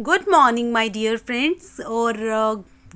good morning my dear friends और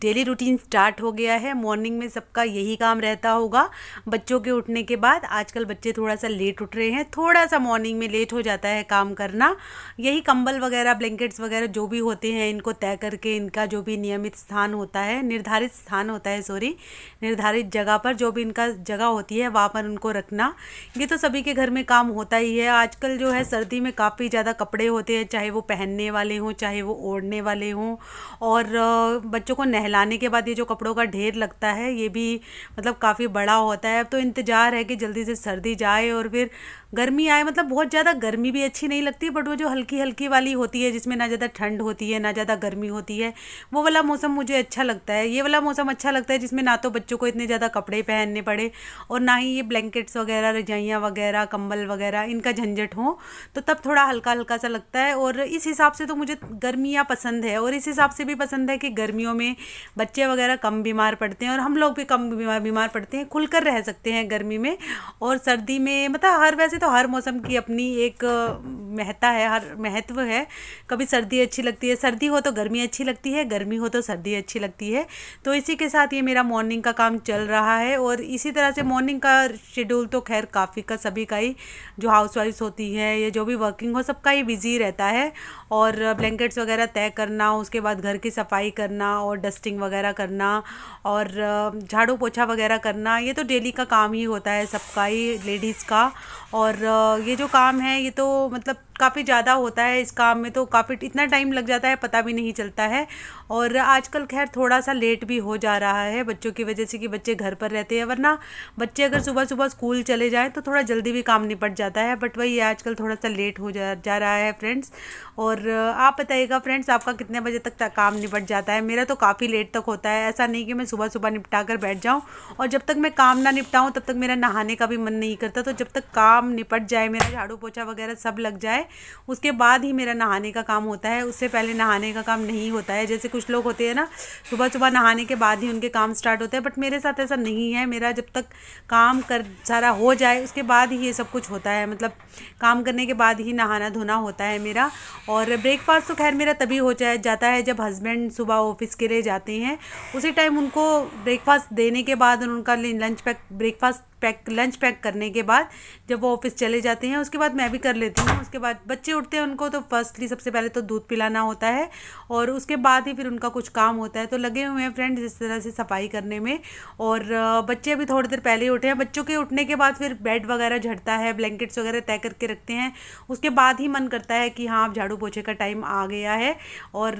daily routine start हो गया है मॉर्निंग में सबका यही काम रहता होगा बच्चों के उठने के बाद आजकल बच्चे थोड़ा सा लेट उठ रहे हैं थोड़ा सा मॉर्निंग में लेट हो जाता है काम करना यही कंबल वगैरह ब्लैंकेट्स वगैरह जो भी होते हैं इनको तय करके इनका जो भी नियमित स्थान होता है निर्धारित स्थान होता है सॉरी निर्धारित जगह पर जो भी इनका जगह होती है वहाँ पर उनको रखना ये तो सभी के घर में काम होता ही है आजकल जो है सर्दी में काफ़ी ज़्यादा कपड़े होते हैं चाहे वो पहनने वाले हों चाहे वो ओढ़ने वाले हों और बच्चों को नहलाने के बाद ये जो कपड़ों का ढेर लगता है ये भी मतलब काफ़ी बड़ा होता है अब तो इंतज़ार है कि जल्दी से सर्दी जाए और फिर गर्मी आए मतलब बहुत ज़्यादा गर्मी भी अच्छी नहीं लगती बट वो जो हल्की हल्की वाली होती है जिसमें ना ज़्यादा ठंड होती है ना ज़्यादा गर्मी होती है वो वाला मौसम मुझे अच्छा लगता है ये वाला मौसम अच्छा लगता है जिसमें ना तो बच्चों को इतने ज़्यादा कपड़े पहनने पड़े और ना ही ये ब्लैंकेट्स वगैरह रजाइयाँ वगैरह कंबल वगैरह इनका झंझट हो तो तब थोड़ा हल्का हल्का सा लगता है और इस हिसाब से तो मुझे गर्मियाँ पसंद है और इस हिसाब से भी पसंद है कि गर्मियों में बच्चे वगैरह कम बीमार पड़ते हैं और हम लोग भी कम बीमार बीमार पड़ते हैं खुलकर रह सकते हैं गर्मी में और सर्दी में मतलब हर वैसे तो हर मौसम की अपनी एक महत्ता है हर महत्व है कभी सर्दी अच्छी लगती है सर्दी हो तो गर्मी अच्छी लगती है गर्मी हो तो सर्दी अच्छी लगती है तो इसी के साथ ये मेरा मॉर्निंग का काम चल रहा है और इसी तरह से मॉर्निंग का शेड्यूल तो खैर काफ़ी का सभी का ही जो हाउस वाइफ होती हैं या जो भी वर्किंग हो सबका ही बिजी रहता है और ब्लैंकेट्स वगैरह तय करना उसके बाद घर की सफाई करना और डस्ट डस्टिंग वगैरह करना और झाड़ू पोछा वगैरह करना ये तो डेली का काम ही होता है सबका ही लेडीज़ का और ये जो काम है ये तो मतलब काफ़ी ज़्यादा होता है इस काम में तो काफ़ी इतना टाइम लग जाता है पता भी नहीं चलता है और आजकल खैर थोड़ा सा लेट भी हो जा रहा है बच्चों की वजह से कि बच्चे घर पर रहते हैं वरना बच्चे अगर सुबह सुबह स्कूल चले जाएँ तो थोड़ा जल्दी भी काम निपट जाता है बट वही आजकल थोड़ा सा लेट हो जा जा रहा है फ्रेंड्स और आप बताइएगा फ्रेंड्स आपका कितने बजे तक काम निपट जाता है मेरा तो काफ़ी लेट तक होता है ऐसा नहीं कि मैं सुबह सुबह निपटा कर बैठ जाऊँ और जब तक मैं काम ना निपटाऊँ तब तक मेरा नहाने का भी मन नहीं करता तो जब तक काम निपट जाए मेरा झाड़ू पोछा वगैरह सब लग जाए उसके बाद ही मेरा नहाने का काम होता है उससे पहले नहाने का काम नहीं होता है जैसे कुछ लोग होते हैं ना सुबह सुबह नहाने के बाद ही उनके काम स्टार्ट होते हैं बट मेरे साथ ऐसा नहीं है मेरा जब तक काम कर सारा हो जाए उसके बाद ही ये सब कुछ होता है मतलब काम करने के बाद ही नहाना धोना होता है मेरा और ब्रेकफास्ट तो खैर मेरा तभी हो जाए जाता है जब हस्बैंड सुबह ऑफिस के लिए जाते हैं उसी टाइम उनको ब्रेकफास्ट देने के बाद उनका lunch pack breakfast pack lunch pack करने के बाद जब वो ऑफिस चले जाते हैं उसके बाद मैं भी कर लेती हूँ उसके बाद बच्चे उठते हैं उनको तो फर्स्टली सबसे पहले तो दूध पिलाना होता है और उसके बाद ही फिर उनका कुछ काम होता है तो लगे हुए हैं फ्रेंड्स इस तरह से सफाई करने में और बच्चे अभी थोड़ी देर पहले ही उठे हैं बच्चों के उठने के बाद फिर बेड वगैरह झड़ता है ब्लैंकेट्स वगैरह तय करके रखते हैं उसके बाद ही मन करता है कि हाँ झाड़ू पोछे का टाइम आ गया है और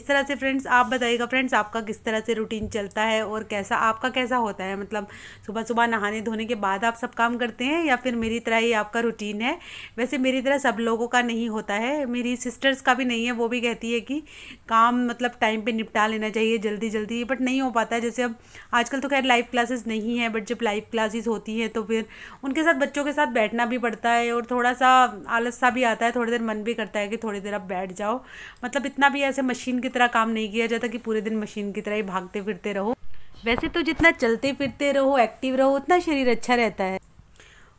इस तरह से फ्रेंड्स आप बताइएगा फ्रेंड्स आपका किस तरह से रूटीन चलता है और कैसा आपका कैसा होता है मतलब सुबह सुबह नहाने धोने के बाद आप सब काम करते हैं या फिर मेरी तरह ही आपका रूटीन है वैसे मेरी तरह सब लोगों का नहीं होता है मेरी सिस्टर्स का भी नहीं है वो भी कहती है कि काम मतलब टाइम पर निपटा लेना चाहिए जल्दी जल्दी बट नहीं हो पाता है जैसे अब आजकल तो खैर लाइव क्लासेस नहीं है बट जब लाइव क्लासेस होती हैं तो फिर उनके साथ बच्चों के साथ बैठना भी पड़ता है और थोड़ा सा आलस सा भी आता है थोड़ी देर मन भी करता है कि थोड़ी देर आप बैठ जाओ मतलब इतना भी ऐसे मशीन की तरह काम नहीं किया जाता कि पूरे दिन मशीन की तरह ही भागते फिरते रहो वैसे तो जितना चलते फिरते रहो एक्टिव रहो उतना शरीर अच्छा रहता है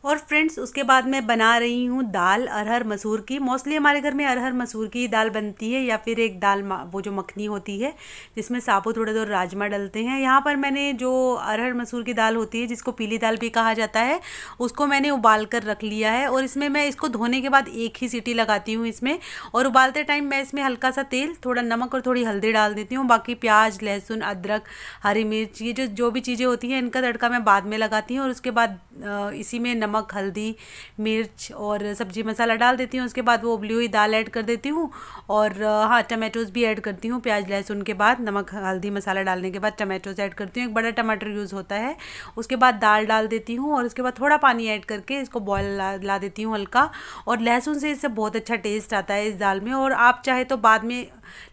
और फ्रेंड्स उसके बाद मैं बना रही हूँ दाल अरहर मसूर की मोस्टली हमारे घर में अरहर मसूर की दाल बनती है या फिर एक दाल वो जो मखनी होती है जिसमें साबुत उड़द और राजमा डलते हैं यहाँ पर मैंने जो अरहर मसूर की दाल होती है जिसको पीली दाल भी कहा जाता है उसको मैंने उबाल कर रख लिया है और इसमें मैं इसको धोने के बाद एक ही सीटी लगाती हूँ इसमें और उबालते टाइम मैं इसमें हल्का सा तेल थोड़ा नमक और थोड़ी हल्दी डाल देती हूँ बाकी प्याज लहसुन अदरक हरी मिर्च ये जो जो भी चीज़ें होती हैं इनका तड़का मैं बाद में लगाती हूँ और उसके बाद इसी में नमक हल्दी मिर्च और सब्जी मसाला डाल देती हूँ उसके बाद वो उबली हुई दाल ऐड कर देती हूँ और हाँ टमाटोज़ भी ऐड करती हूँ प्याज लहसुन के बाद नमक हल्दी मसाला डालने के बाद टमाटोज़ ऐड करती हूँ एक बड़ा टमाटर यूज़ होता है उसके बाद दाल डाल देती हूँ और उसके बाद थोड़ा पानी ऐड करके इसको बॉयल ला, ला देती हूँ हल्का और लहसुन से इससे बहुत अच्छा टेस्ट आता है इस दाल में और आप चाहे तो बाद में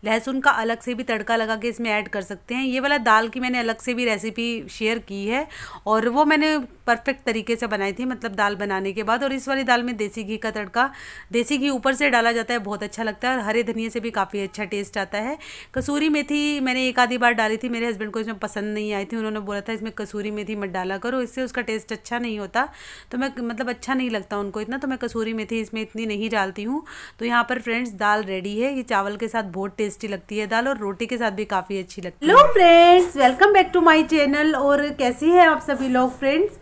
लहसुन का अलग से भी तड़का लगा के इसमें ऐड कर सकते हैं ये वाला दाल की मैंने अलग से भी रेसिपी शेयर की है और वो मैंने परफेक्ट तरीके से बनाई थी मतलब दाल बनाने के बाद और इस वाली दाल में देसी घी का तड़का देसी घी ऊपर से डाला जाता है बहुत अच्छा लगता है और हरे धनिया से भी काफ़ी अच्छा टेस्ट आता है कसूरी मेथी मैंने एक आधी बार डाली थी मेरे हस्बैंड को इसमें पसंद नहीं आई थी उन्होंने बोला था इसमें कसूरी मेथी मत डाला करो इससे उसका टेस्ट अच्छा नहीं होता तो मैं मतलब अच्छा नहीं लगता उनको इतना तो मैं कसूरी मेथी इसमें इतनी नहीं डालती हूँ तो यहाँ पर फ्रेंड्स दाल रेडी है ये चावल के साथ बहुत बहुत टेस्टी लगती है दाल और रोटी के साथ भी काफ़ी अच्छी लगती है hello friends welcome back to my channel और कैसी है आप सभी लोग फ्रेंड्स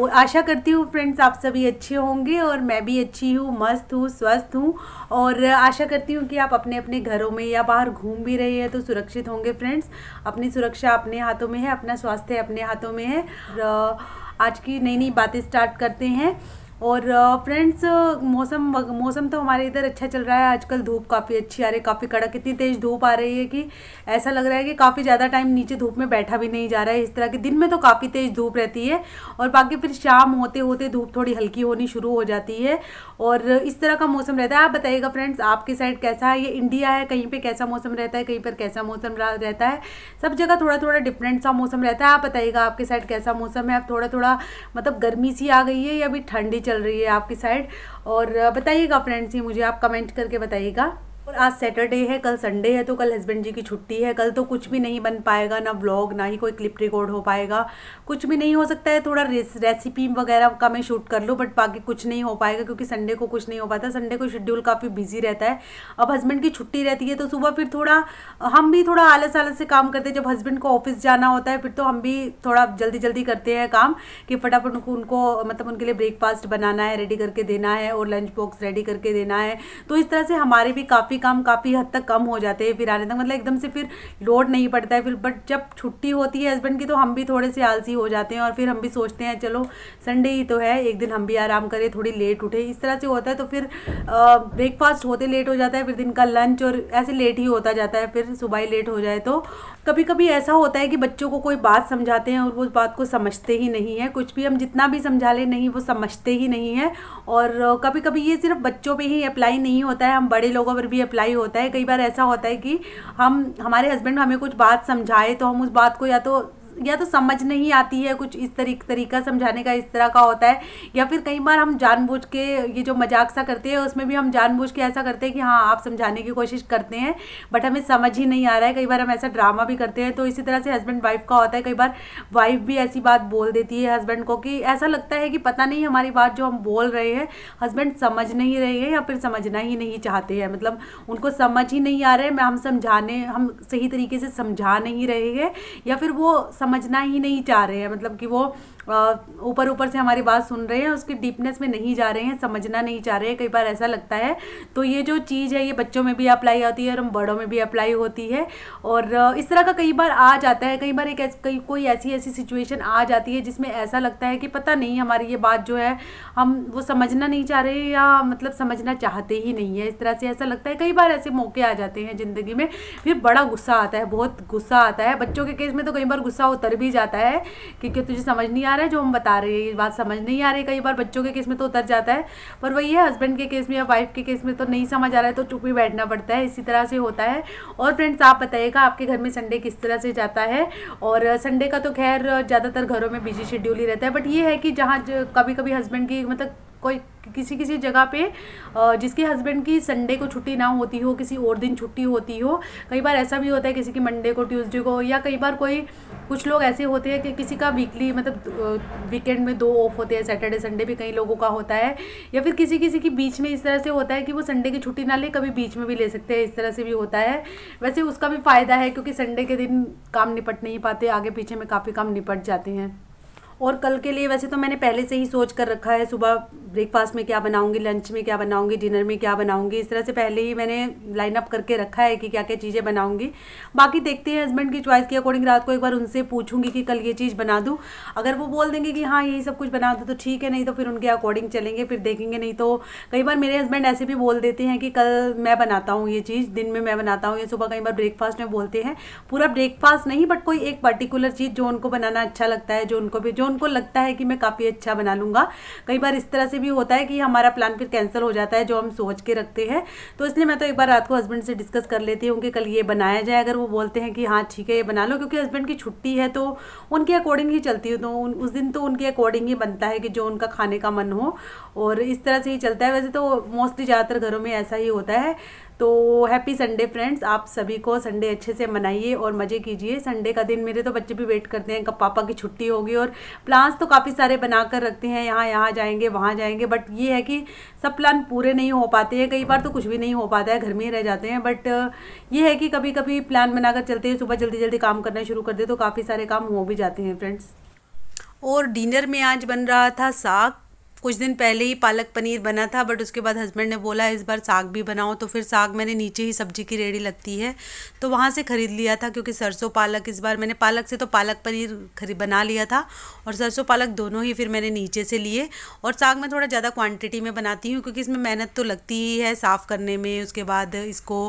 और आशा करती हूँ फ्रेंड्स आप सभी अच्छे होंगे और मैं भी अच्छी हूँ मस्त हूँ स्वस्थ हूँ और आशा करती हूँ कि आप अपने अपने घरों में या बाहर घूम भी रहे हैं तो सुरक्षित होंगे फ्रेंड्स अपनी सुरक्षा अपने हाथों में है अपना स्वास्थ्य अपने हाथों में है आज की नई नई बातें स्टार्ट करते हैं और फ्रेंड्स मौसम मौसम तो हमारे इधर अच्छा चल रहा है आजकल धूप काफ़ी अच्छी आ रही है काफ़ी कड़क इतनी तेज़ धूप आ रही है कि ऐसा लग रहा है कि काफ़ी ज़्यादा टाइम नीचे धूप में बैठा भी नहीं जा रहा है इस तरह के दिन में तो काफ़ी तेज़ धूप रहती है और बाकी फिर शाम होते होते धूप थोड़ी हल्की होनी शुरू हो जाती है और इस तरह का मौसम रहता है आप बताइएगा फ्रेंड्स आपके साइड कैसा है ये इंडिया है कहीं पर कैसा मौसम रहता है कहीं पर कैसा मौसम रहता है सब जगह थोड़ा थोड़ा डिफरेंट सा मौसम रहता है आप बताइएगा आपके साइड कैसा मौसम है अब थोड़ा थोड़ा मतलब गर्मी सी आ गई है या अभी ठंडी चल रही है आपकी साइड और बताइएगा फ्रेंड्स ये मुझे आप कमेंट करके बताइएगा और आज सैटरडे है कल संडे है तो कल हस्बैंड जी की छुट्टी है कल तो कुछ भी नहीं बन पाएगा ना व्लॉग ना ही कोई क्लिप रिकॉर्ड हो पाएगा कुछ भी नहीं हो सकता है थोड़ा रेसिपी वगैरह का मैं शूट कर लूँ बट बाकी कुछ नहीं हो पाएगा क्योंकि संडे को कुछ नहीं हो पाता संडे को शेड्यूल काफ़ी बिजी रहता है अब हस्बैंड की छुट्टी रहती है तो सुबह फिर थोड़ा हम भी थोड़ा आलस आलस से काम करते हैं जब हस्बैंड को ऑफिस जाना होता है फिर तो हम भी थोड़ा जल्दी जल्दी करते हैं काम कि फटाफट उनको उनको मतलब उनके लिए ब्रेकफास्ट बनाना है रेडी करके देना है और लंच बॉक्स रेडी करके देना है तो इस तरह से हमारे भी काफ़ी भी काम काफ़ी हद तक कम हो जाते हैं फिर आने तक मतलब एकदम से फिर लोड नहीं पड़ता है फिर बट जब छुट्टी होती है हस्बैंड की तो हम भी थोड़े से आलसी हो जाते हैं और फिर हम भी सोचते हैं चलो संडे ही तो है एक दिन हम भी आराम करें थोड़ी लेट उठे इस तरह से होता है तो फिर ब्रेकफास्ट होते लेट हो जाता है फिर दिन का लंच और ऐसे लेट ही होता जाता है फिर सुबह ही लेट हो जाए तो कभी कभी ऐसा होता है कि बच्चों को कोई बात समझाते हैं और वो उस बात को समझते ही नहीं है कुछ भी हम जितना भी समझा ले नहीं वो समझते ही नहीं है और कभी कभी ये सिर्फ बच्चों पे ही अप्लाई नहीं होता है हम बड़े लोगों पर भी रिप्लाई होता है कई बार ऐसा होता है कि हम हमारे हस्बैंड हमें कुछ बात समझाए तो हम उस बात को या तो या तो समझ नहीं आती है कुछ इस तरीक तरीका समझाने का इस तरह का होता है या फिर कई बार हम जानबूझ के ये जो मजाक सा करते हैं उसमें भी हम जानबूझ के ऐसा करते हैं कि हाँ आप समझाने की कोशिश करते हैं बट हमें समझ ही नहीं आ रहा है कई बार हम ऐसा ड्रामा भी करते हैं तो इसी तरह से हस्बैंड वाइफ का होता है कई बार वाइफ भी ऐसी बात बोल देती है हस्बैंड को कि ऐसा लगता है कि पता नहीं हमारी बात जो हम बोल रहे हैं हस्बैंड समझ नहीं रहे हैं या फिर समझना ही नहीं चाहते हैं मतलब उनको समझ ही नहीं आ है मैं हम समझाने हम सही तरीके से समझा नहीं रहे हैं या फिर वो सम समझना ही नहीं चाह रहे हैं मतलब कि वो ऊपर ऊपर से हमारी बात सुन रहे हैं उसकी डीपनेस में नहीं जा रहे हैं समझना नहीं चाह रहे हैं कई बार ऐसा लगता है तो ये जो चीज़ है ये बच्चों में भी अप्लाई होती है और हम बड़ों में भी अप्लाई होती है और इस तरह का कई बार आ जाता है कई बार एक कई कोई ऐसी ऐसी सिचुएशन आ जाती है जिसमें ऐसा लगता है कि पता नहीं हमारी ये बात जो है हम वो समझना नहीं चाह रहे या मतलब समझना चाहते ही नहीं है इस तरह से ऐसा लगता है कई बार ऐसे मौके आ जाते हैं ज़िंदगी में फिर बड़ा गुस्सा आता है बहुत गुस्सा आता है बच्चों के केस में तो कई बार गुस्सा उतर भी जाता है क्योंकि तुझे समझ नहीं आ रहा है जो हम बता रहे हैं ये बात समझ नहीं आ रही कई बार बच्चों के केस में तो उतर जाता है पर वही है हस्बैंड के केस में या वाइफ के केस में तो नहीं समझ आ रहा है तो चुप ही बैठना पड़ता है इसी तरह से होता है और फ्रेंड्स आप बताइएगा आपके घर में संडे किस तरह से जाता है और संडे का तो खैर ज़्यादातर घरों में बिजी शेड्यूल ही रहता है बट ये है कि जहाँ कभी कभी हस्बैंड की मतलब कोई किसी किसी जगह पे जिसके हस्बैंड की संडे को छुट्टी ना होती हो किसी और दिन छुट्टी होती हो कई बार ऐसा भी होता है किसी की मंडे को ट्यूसडे को या कई बार कोई कुछ लोग ऐसे होते हैं कि किसी का वीकली मतलब वीकेंड में दो ऑफ होते हैं सैटरडे संडे भी कई लोगों का होता है या फिर किसी किसी की बीच में इस तरह से होता है कि वो संडे की छुट्टी ना ले कभी बीच में भी ले सकते हैं इस तरह से भी होता है वैसे उसका भी फ़ायदा है क्योंकि संडे के दिन काम निपट नहीं पाते आगे पीछे में काफ़ी काम निपट जाते हैं और कल के लिए वैसे तो मैंने पहले से ही सोच कर रखा है सुबह ब्रेकफास्ट में क्या बनाऊंगी लंच में क्या बनाऊंगी डिनर में क्या बनाऊंगी इस तरह से पहले ही मैंने लाइनअप करके रखा है कि क्या क्या चीज़ें बनाऊंगी बाकी देखते हैं हस्बैंड की चॉइस के अकॉर्डिंग रात को एक बार उनसे पूछूंगी कि कल ये चीज़ बना दूँ अगर वो बोल देंगे कि हाँ यही सब कुछ बना दो तो ठीक है नहीं तो फिर उनके अकॉर्डिंग चलेंगे फिर देखेंगे नहीं तो कई बार मेरे हस्बैंड ऐसे भी बोल देते हैं कि कल मैं बनाता हूँ ये चीज़ दिन में मैं बनाता हूँ या सुबह कई बार ब्रेकफास्ट में बोलते हैं पूरा ब्रेकफास्ट नहीं बट कोई एक पर्टिकुलर चीज़ जो उनको बनाना अच्छा लगता है जो उनको भी जो उनको लगता है कि मैं काफ़ी अच्छा बना लूँगा कई बार इस तरह से भी होता है कि हमारा प्लान फिर कैंसिल हो जाता है जो हम सोच के रखते हैं तो इसलिए मैं तो एक बार रात को हस्बैंड से डिस्कस कर लेती हूँ कि कल ये बनाया जाए अगर वो बोलते हैं कि हाँ ठीक है ये बना लो क्योंकि हस्बैंड की छुट्टी है तो उनके अकॉर्डिंग ही चलती हूँ तो उस दिन तो उनके अकॉर्डिंग ही बनता है कि जो उनका खाने का मन हो और इस तरह से ही चलता है वैसे तो मोस्टली ज़्यादातर घरों में ऐसा ही होता है तो हैप्पी संडे फ्रेंड्स आप सभी को संडे अच्छे से मनाइए और मज़े कीजिए संडे का दिन मेरे तो बच्चे भी वेट करते हैं कब पापा की छुट्टी होगी और प्लान्स तो काफ़ी सारे बना कर रखते हैं यहाँ यहाँ जाएंगे वहाँ जाएंगे बट ये है कि सब प्लान पूरे नहीं हो पाते हैं कई बार तो कुछ भी नहीं हो पाता है घर में ही रह जाते हैं बट ये है कि कभी कभी प्लान बनाकर चलते हैं सुबह जल्दी जल्दी काम करना शुरू कर दे तो काफ़ी सारे काम हो भी जाते हैं फ्रेंड्स और डिनर में आज बन रहा था साग कुछ दिन पहले ही पालक पनीर बना था बट उसके बाद हस्बैंड ने बोला इस बार साग भी बनाओ तो फिर साग मैंने नीचे ही सब्जी की रेडी लगती है तो वहाँ से ख़रीद लिया था क्योंकि सरसों पालक इस बार मैंने पालक से तो पालक पनीर खरी बना लिया था और सरसों पालक दोनों ही फिर मैंने नीचे से लिए और साग मैं थोड़ा ज़्यादा क्वान्टिटी में बनाती हूँ क्योंकि इसमें मेहनत तो लगती ही है साफ़ करने में उसके बाद इसको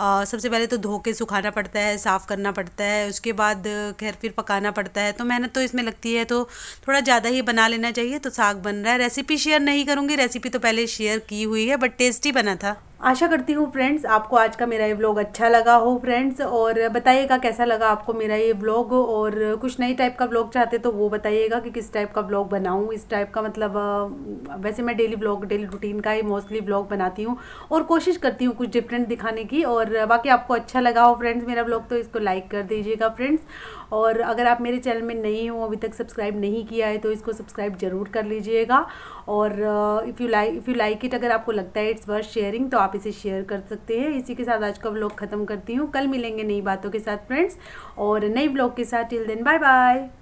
सबसे पहले तो धो के सुखाना पड़ता है साफ़ करना पड़ता है उसके बाद खैर फिर पकाना पड़ता है तो मेहनत तो इसमें लगती है तो थोड़ा ज़्यादा ही बना लेना चाहिए तो साग बन रहा है रेसिपी शेयर नहीं करूँगी रेसिपी तो पहले शेयर की हुई है बट टेस्टी बना था आशा करती हूँ फ्रेंड्स आपको आज का मेरा ये व्लॉग अच्छा लगा हो फ्रेंड्स और बताइएगा कैसा लगा आपको मेरा ये व्लॉग और कुछ नई टाइप का व्लॉग चाहते तो वो बताइएगा कि किस टाइप का व्लॉग बनाऊँ इस टाइप का मतलब वैसे मैं डेली व्लॉग डेली रूटीन का ही मोस्टली व्लॉग बनाती हूँ और कोशिश करती हूँ कुछ डिफरेंट दिखाने की और बाकी आपको अच्छा लगा हो फ्रेंड्स मेरा व्लॉग तो इसको लाइक कर दीजिएगा फ्रेंड्स और अगर आप मेरे चैनल में नई हो अभी तक सब्सक्राइब नहीं किया है तो इसको सब्सक्राइब ज़रूर कर लीजिएगा और if you like if you like it अगर आपको लगता है इट्स वर्थ शेयरिंग तो आप आप इसे शेयर कर सकते हैं इसी के साथ आज का ब्लॉग ख़त्म करती हूँ कल मिलेंगे नई बातों के साथ फ्रेंड्स और नई ब्लॉग के साथ टिल देन बाय बाय